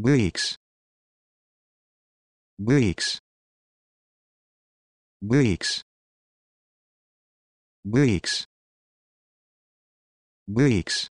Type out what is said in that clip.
weeks weeks weeks weeks weeks